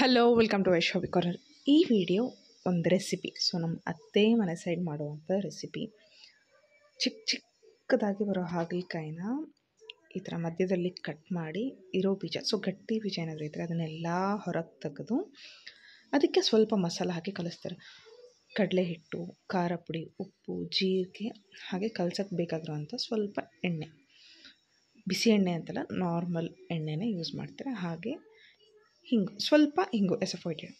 hello welcome to Vaishavi corner ಈ video ಒಂದು recipe so ನಮ್ಮ ಅತ್ತೆ ಮನೆ ಸೈಡ್ ಮಾಡುವಂಥ ರೆಸಿಪಿ ಚಿಕ್ಕ ಚಿಕ್ಕದಾಗಿ ಬರೋ ಹಾಗಲಕಾಯಿನ ಈ ಥರ ಮಧ್ಯದಲ್ಲಿ ಕಟ್ ಮಾಡಿ ಇರೋ ಬೀಜ ಸೊ ಗಟ್ಟಿ ಬೀಜ ಏನಾದರೂ ಇದ್ದರೆ ಅದನ್ನೆಲ್ಲ ಹೊರಗೆ ತೆಗೆದು ಅದಕ್ಕೆ ಸ್ವಲ್ಪ ಮಸಾಲ ಹಾಕಿ ಕಲಿಸ್ತಾರೆ ಕಡಲೆ ಹಿಟ್ಟು ಖಾರ ಪುಡಿ ಉಪ್ಪು ಜೀರಿಗೆ ಹಾಗೆ ಕಲಸಕ್ಕೆ ಬೇಕಾಗಿರುವಂಥ ಸ್ವಲ್ಪ ಎಣ್ಣೆ ಬಿಸಿ ಎಣ್ಣೆ ಅಂತಲ್ಲ ನಾರ್ಮಲ್ ಎಣ್ಣೆನೇ ಯೂಸ್ ಮಾಡ್ತಾರೆ ಹಾಗೆ ಹಿಂಗು ಸ್ವಲ್ಪ ಹಿಂಗು ಎಸಫೋಯ್ಟೆಡ್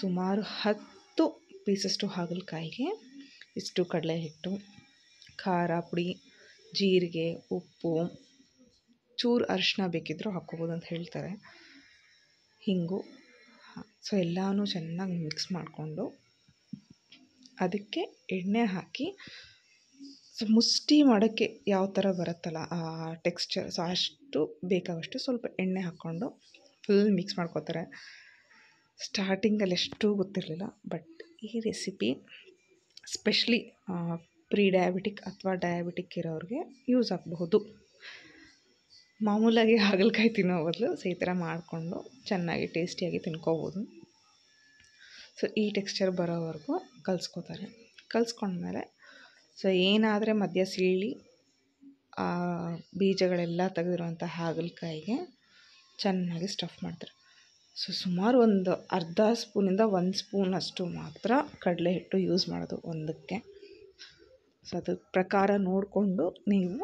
ಸುಮಾರು ಹತ್ತು ಪೀಸಷ್ಟು ಹಾಗಲಕಾಯಿಗೆ ಇಷ್ಟು ಕಡಲೆ ಹಿಟ್ಟು ಖಾರ ಪುಡಿ ಜೀರಿಗೆ ಉಪ್ಪು ಚೂರು ಅರಿಶಿನ ಬೇಕಿದ್ದರೂ ಹಾಕ್ಕೋಬೋದು ಅಂತ ಹೇಳ್ತಾರೆ ಹಿಂಗು ಸೊ ಎಲ್ಲನೂ ಚೆನ್ನಾಗಿ ಮಿಕ್ಸ್ ಮಾಡಿಕೊಂಡು ಅದಕ್ಕೆ ಎಣ್ಣೆ ಹಾಕಿ ಸೊ ಮುಷ್ಟಿ ಮಾಡೋಕ್ಕೆ ಯಾವ ಥರ ಬರುತ್ತಲ್ಲ ಆ ಟೆಕ್ಸ್ಚರ್ ಸೊ ಅಷ್ಟು ಬೇಕಾಗುವಷ್ಟು ಸ್ವಲ್ಪ ಎಣ್ಣೆ ಹಾಕ್ಕೊಂಡು ಫುಲ್ ಮಿಕ್ಸ್ ಮಾಡ್ಕೋತಾರೆ ಸ್ಟಾರ್ಟಿಂಗಲ್ಲಿ ಎಷ್ಟು ಗೊತ್ತಿರಲಿಲ್ಲ ಬಟ್ ಈ ರೆಸಿಪಿ ಸ್ಪೆಷಲಿ ಪ್ರೀ ಡಯಾಬಿಟಿಕ್ ಅಥವಾ ಡಯಾಬಿಟಿಕ್ ಇರೋರಿಗೆ ಯೂಸ್ ಆಗಬಹುದು ಮಾಮೂಲಾಗಿ ಹಾಗಲಕಾಯಿ ತಿನ್ನೋ ಬದಲು ಸೊ ಈ ಥರ ಮಾಡಿಕೊಂಡು ಚೆನ್ನಾಗಿ ಟೇಸ್ಟಿಯಾಗಿ ತಿನ್ಕೋಬೋದು ಸೊ ಈ ಟೆಕ್ಸ್ಚರ್ ಬರೋವರೆಗೂ ಕಲಿಸ್ಕೋತಾರೆ ಕಲಿಸ್ಕೊಂಡ್ಮೇಲೆ ಸೊ ಏನಾದರೆ ಮಧ್ಯ ಸೀಳಿ ಬೀಜಗಳೆಲ್ಲ ತೆಗೆದಿರುವಂಥ ಹಾಗಲಕಾಯಿಗೆ ಚೆನ್ನಾಗಿ ಸ್ಟಫ್ ಮಾಡ್ತಾರೆ ಸೊ ಸುಮಾರು ಒಂದು ಅರ್ಧ ಸ್ಪೂನಿಂದ ಒಂದು ಸ್ಪೂನ್ ಅಷ್ಟು ಮಾತ್ರ ಕಡಲೆ ಹಿಟ್ಟು ಯೂಸ್ ಮಾಡೋದು ಒಂದಕ್ಕೆ ಸೊ ಅದ್ರ ಪ್ರಕಾರ ನೋಡಿಕೊಂಡು ನೀವು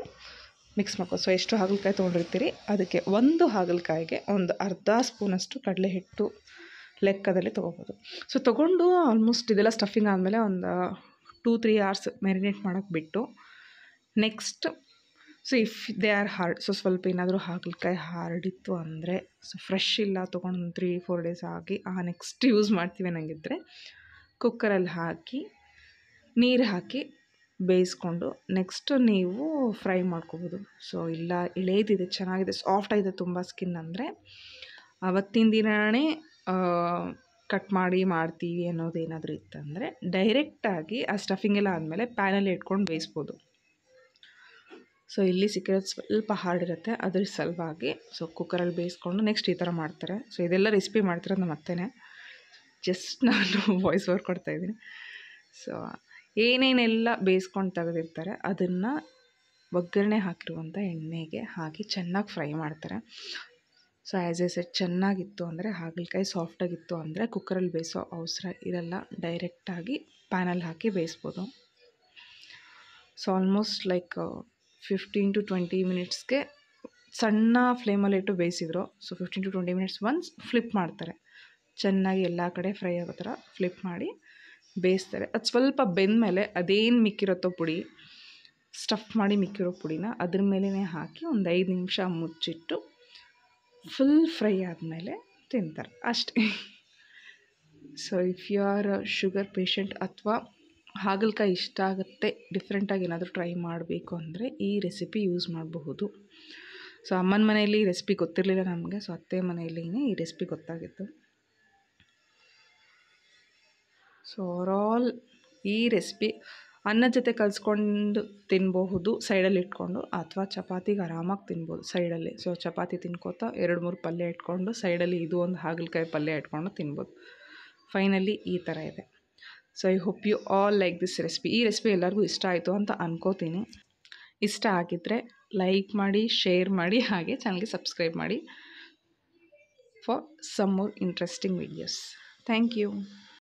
ಮಿಕ್ಸ್ ಮಾಡ್ಕೋ ಸೊ ಎಷ್ಟು ಹಾಗಲಕಾಯಿ ತೊಗೊಂಡಿರ್ತೀರಿ ಅದಕ್ಕೆ ಒಂದು ಹಾಗಲಕಾಯಿಗೆ ಒಂದು ಅರ್ಧ ಸ್ಪೂನಷ್ಟು ಕಡಲೆ ಹಿಟ್ಟು ಲೆಕ್ಕದಲ್ಲಿ ತೊಗೋಬೋದು ಸೊ ತೊಗೊಂಡು ಆಲ್ಮೋಸ್ಟ್ ಇದೆಲ್ಲ ಸ್ಟಫಿಂಗ್ ಆದಮೇಲೆ ಒಂದು ಟೂ ತ್ರೀ ಅವರ್ಸ್ ಮ್ಯಾರಿನೇಟ್ ಮಾಡೋಕ್ಕೆ ಬಿಟ್ಟು next so if they are hard so ಸ್ವಲ್ಪ ಏನಾದರೂ ಹಾಗಲಕಾಯಿ ಹಾರ್ಡ್ ಇತ್ತು ಅಂದರೆ ಸೊ ಫ್ರೆಶ್ ಇಲ್ಲ ತೊಗೊಂಡು ತ್ರೀ ಫೋರ್ ಡೇಸ್ ಆಗಿ ಆ ನೆಕ್ಸ್ಟ್ ಯೂಸ್ ಮಾಡ್ತೀವಿ ಅನ್ನಂಗಿದ್ರೆ ಕುಕ್ಕರಲ್ಲಿ ಹಾಕಿ ನೀರು ಹಾಕಿ ಬೇಯಿಸ್ಕೊಂಡು ನೆಕ್ಸ್ಟು ನೀವು ಫ್ರೈ ಮಾಡ್ಕೋಬೋದು ಸೊ ಇಲ್ಲ ಇಳೇದಿದೆ ಚೆನ್ನಾಗಿದೆ ಸಾಫ್ಟ್ ಆಗಿದೆ ತುಂಬ ಸ್ಕಿನ್ ಅಂದರೆ ಅವತ್ತಿನ ದಿನವೇ ಕಟ್ ಮಾಡಿ ಮಾಡ್ತೀವಿ ಅನ್ನೋದು ಏನಾದರೂ ಇತ್ತಂದರೆ ಡೈರೆಕ್ಟಾಗಿ ಆ ಸ್ಟಫಿಂಗ್ ಎಲ್ಲ ಆದಮೇಲೆ ಪ್ಯಾನಲ್ಲಿ ಇಟ್ಕೊಂಡು ಬೇಯಿಸ್ಬೋದು ಸೊ ಇಲ್ಲಿ ಸಿಕ್ಕಿರೋದು ಸ್ವಲ್ಪ ಹಾರ್ಡ್ ಇರುತ್ತೆ ಅದ್ರ ಸಲುವಾಗಿ ಸೊ ಕುಕ್ಕರಲ್ಲಿ ಬೇಯಿಸ್ಕೊಂಡು ನೆಕ್ಸ್ಟ್ ಈ ಥರ ಮಾಡ್ತಾರೆ ಸೊ ಇದೆಲ್ಲ ರೆಸಿಪಿ ಮಾಡ್ತಾರೆ ನಮ್ಮ ಅತ್ತೆನೇ ಜಸ್ಟ್ ನಾನು ವಾಯ್ಸ್ ಓವರ್ ಕೊಡ್ತಾಯಿದ್ದೀನಿ ಸೊ ಏನೇನೆಲ್ಲ ಬೇಯಿಸ್ಕೊಂಡು ತೆಗೆದಿರ್ತಾರೆ ಅದನ್ನು ಒಗ್ಗರಣೆ ಹಾಕಿರುವಂಥ ಎಣ್ಣೆಗೆ ಹಾಕಿ ಚೆನ್ನಾಗಿ ಫ್ರೈ ಮಾಡ್ತಾರೆ ಸೊ ಆ್ಯಸ್ ಎ ಸೆಟ್ ಚೆನ್ನಾಗಿತ್ತು ಅಂದರೆ ಹಾಗಲಕಾಯಿ ಸಾಫ್ಟಾಗಿತ್ತು ಅಂದರೆ ಕುಕ್ಕರಲ್ಲಿ ಬೇಯಿಸೋ ಅವಸರ ಇರಲ್ಲ ಡೈರೆಕ್ಟಾಗಿ ಪ್ಯಾನಲ್ಲಿ ಹಾಕಿ ಬೇಯಿಸ್ಬೋದು so almost like fifteen to twenty ಮಿನಿಟ್ಸ್ಗೆ ಸಣ್ಣ ಫ್ಲೇಮಲ್ಲಿ ಇಟ್ಟು ಬೇಯಿಸಿದ್ರು so fifteen to twenty minutes once flip ಮಾಡ್ತಾರೆ ಚೆನ್ನಾಗಿ ಎಲ್ಲ ಕಡೆ ಫ್ರೈ ಆಗೋ ಥರ ಫ್ಲಿಪ್ ಮಾಡಿ ಬೇಯಿಸ್ತಾರೆ ಅದು ಸ್ವಲ್ಪ ಬೆಂದ ಮೇಲೆ ಅದೇನು ಮಿಕ್ಕಿರುತ್ತೋ ಪುಡಿ ಸ್ಟಫ್ ಮಾಡಿ ಮಿಕ್ಕಿರೋ ಪುಡಿನ ಅದ್ರ ಮೇಲೇ ಹಾಕಿ ಒಂದು ಐದು ನಿಮಿಷ ಮುಚ್ಚಿಟ್ಟು ಫುಲ್ ಫ್ರೈ ಆದಮೇಲೆ ತಿಂತಾರೆ ಅಷ್ಟೇ so if you are sugar patient ಅಥವಾ ಹಾಗಲಕಾಯಿ ಇಷ್ಟ ಆಗುತ್ತೆ ಡಿಫ್ರೆಂಟಾಗಿ ಏನಾದರೂ ಟ್ರೈ ಮಾಡಬೇಕು ಅಂದರೆ ಈ ರೆಸಿಪಿ ಯೂಸ್ ಮಾಡಬಹುದು ಸೊ ಅಮ್ಮನ ಮನೆಯಲ್ಲಿ ಈ ರೆಸಿಪಿ ಗೊತ್ತಿರಲಿಲ್ಲ ನಮಗೆ ಸೊ ಅತ್ತೆ ಮನೆಯಲ್ಲಿನೇ ಈ ರೆಸಿಪಿ ಗೊತ್ತಾಗಿತ್ತು ಸೊ ಆಲ್ ಈ ರೆಸಿಪಿ ಅನ್ನದ ಜೊತೆ ಕಲಿಸ್ಕೊಂಡು ತಿನ್ನಬಹುದು ಸೈಡಲ್ಲಿ ಇಟ್ಕೊಂಡು ಅಥವಾ ಚಪಾತಿಗೆ ಆರಾಮಾಗಿ ತಿನ್ಬೋದು ಸೈಡಲ್ಲಿ ಸೊ ಚಪಾತಿ ತಿನ್ಕೋತಾ ಎರಡು ಮೂರು ಪಲ್ಯ ಇಟ್ಕೊಂಡು ಸೈಡಲ್ಲಿ ಇದು ಒಂದು ಹಾಗಲಕಾಯಿ ಪಲ್ಯ ಇಟ್ಕೊಂಡು ತಿನ್ಬೋದು ಫೈನಲಿ ಈ ಥರ ಇದೆ so I hope you all like this recipe ಈ ರೆಸಿಪಿ ಎಲ್ಲರಿಗೂ ಇಷ್ಟ ಆಯಿತು ಅಂತ ಅನ್ಕೋತೀನಿ ಇಷ್ಟ ಆಗಿದ್ದರೆ ಲೈಕ್ ಮಾಡಿ ಶೇರ್ ಮಾಡಿ ಹಾಗೆ ಚಾನಲ್ಗೆ ಸಬ್ಸ್ಕ್ರೈಬ್ ಮಾಡಿ for some more interesting videos thank you